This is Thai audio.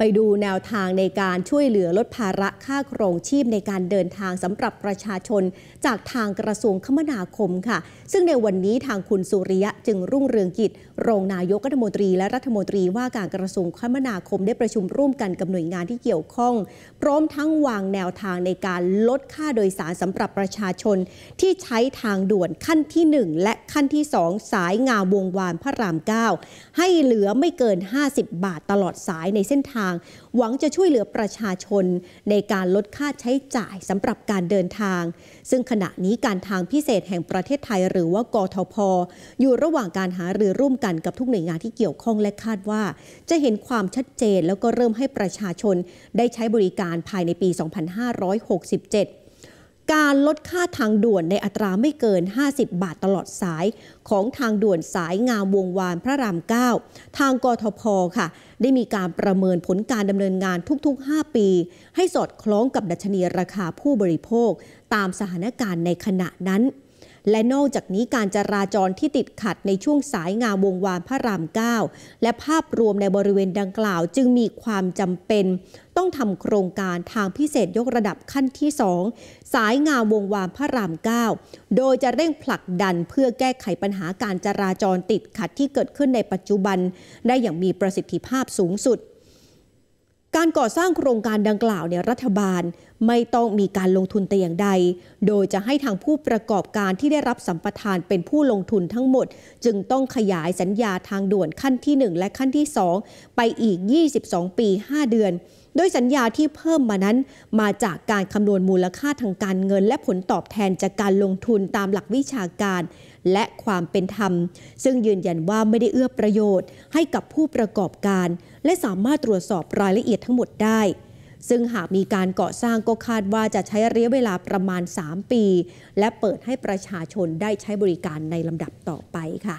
ไปดูแนวทางในการช่วยเหลือลดภาระค่าครองชีพในการเดินทางสำหรับประชาชน จากทางกระทรวงคมนาคมค่ะ ซึ่งในวันนี้ทางคุณสุริยะจึงรุ่งเรืองกิจรองนายกรัฐมนตรีและรัฐมนตรีว่าการกระทรวงคมนาคมได้ประชุมร่วมกันกับหน่วยงานที่เกี่ยวข้องพร้อมทั้งวางแนวทางในการลดค่าโดยสารสำหรับประชาชน ที่ใช้ทางด่วนขั้นที่ 1 และขั้นที่2สายงาวงวานพระราม9ให้เหลือไม่เกิน 50 บาทตลอดสายในเส้นทางางหวังจะช่วยเหลือประชาชนในการลดค่าใช้จ่ายสำหรับการเดินทาง ซึ่งขณะนี้การทางพิเศษแห่งประเทศไทยหรือว่ากทพอยู่ระหว่างการหารือร่วมกันกับทุกหน่วยงานที่เกี่ยวข้องและคาดว่า จะเห็นความชัดเจนแล้วก็เริ่มให้ประชาชนได้ใช้บริการภายในปี 2567การลดค่าทางด่วนในอัตราไม่เกิน 50 บาทตลอดสายของทางด่วนสายงามวงวานพระราม 9 ทาง กทพ ค่ะ ได้มีการประเมินผลการดำเนินงานทุกๆ 5 ปี ให้สอดคล้องกับดัชนีราคาผู้บริโภค ตามสถานการณ์ในขณะนั้นและนอกจากนี้การจราจรที่ติดขัดในช่วงสายงามวงวานพระราม9 และภาพรวมในบริเวณดังกล่าวจึงมีความจำเป็น ต้องทำโครงการทางพิเศษยกระดับขั้นที่ 2 สายงามวงวานพระราม 9 โดยจะเร่งผลักดันเพื่อแก้ไขปัญหาการจราจรติดขัดที่เกิดขึ้นในปัจจุบัน ได้อย่างมีประสิทธิภาพสูงสุดการก่อสร้างโครงการดังกล่าวเนี่ยรัฐบาลไม่ต้องมีการลงทุนแต่อย่างใด โดยจะให้ทางผู้ประกอบการที่ได้รับสัมปทานเป็นผู้ลงทุนทั้งหมด จึงต้องขยายสัญญาทางด่วนขั้นที่ 1 และขั้นที่ 2 ไปอีก 22 ปี 5 เดือนดยสัญญาที่เพิ่มมานั้นมาจากการคำนวณมูลค่าทางการเงิน และผลตอบแทนจากการลงทุนตามหลักวิชาการและความเป็นธรรม ซึ่งยืนยันว่าไม่ได้เอื้อประโยชน์ให้กับผู้ประกอบการ และสามารถตรวจสอบรายละเอียดทั้งหมดได้ ซึ่งหากมีการก่อสร้างก็คาดว่าจะใช้ระยะเวลาประมาณ 3 ปี และเปิดให้ประชาชนได้ใช้บริการในลำดับต่อไปค่ะ